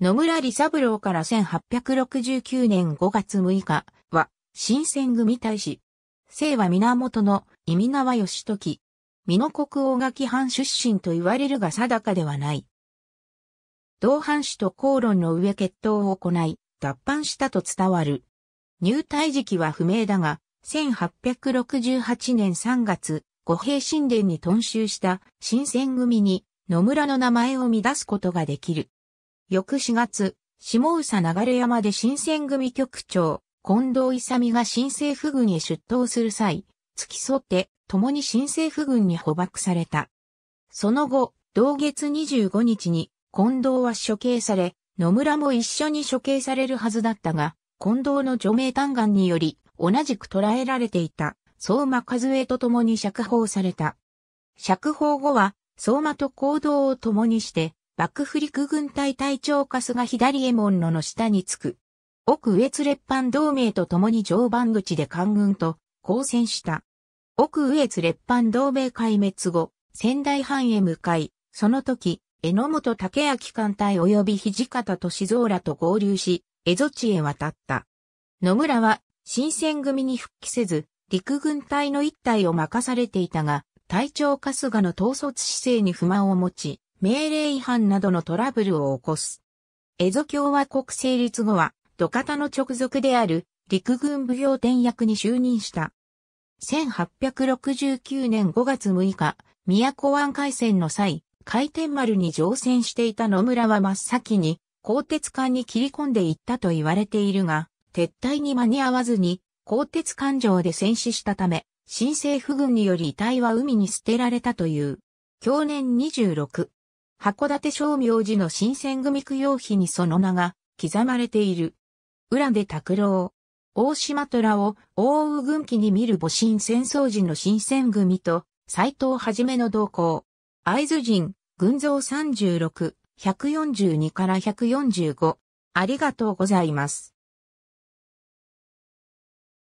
野村利三郎から1869年5月6日は、新選組大使。姓は源の意味名義時。美濃国大垣藩出身と言われるが定かではない。同藩主と口論の上決闘を行い、脱藩したと伝わる。入隊時期は不明だが、1868年3月、五平神殿に屯集した新選組に野村の名前を乱すことができる。翌4月、下佐流山で新選組局長、近藤勇が新政府軍へ出頭する際、付き添って共に新政府軍に捕獲された。その後、同月25日に近藤は処刑され、野村も一緒に処刑されるはずだったが、近藤の除名嘆願により、同じく捕らえられていた、相馬和江と共に釈放された。釈放後は、相馬と行動を共にして、幕府陸軍隊隊長春日左衛門のの下につく。奥上津列藩同盟と共に常磐口で官軍と交戦した。奥上津列藩同盟壊滅後、仙台藩へ向かい、その時、榎本武明艦隊及び土方歳三らと合流し、蝦夷地へ渡った。野村は、新選組に復帰せず、陸軍隊の一隊を任されていたが、隊長春日の統率姿勢に不満を持ち、命令違反などのトラブルを起こす。エゾ共和国成立後は、土方の直属である陸軍奉行典役に就任した。1869年5月6日、宮古湾海戦の際、海天丸に乗船していた野村は真っ先に、鋼鉄艦に切り込んでいったと言われているが、撤退に間に合わずに、鋼鉄艦上で戦死したため、新政府軍により遺体は海に捨てられたという。去年26、函館商明寺の新選組供養碑にその名が刻まれている。浦出拓郎。大島虎を大宇軍記に見る母親戦争時の新選組と斎藤はじめの同行。会津人、群像36、142から145。ありがとうございます。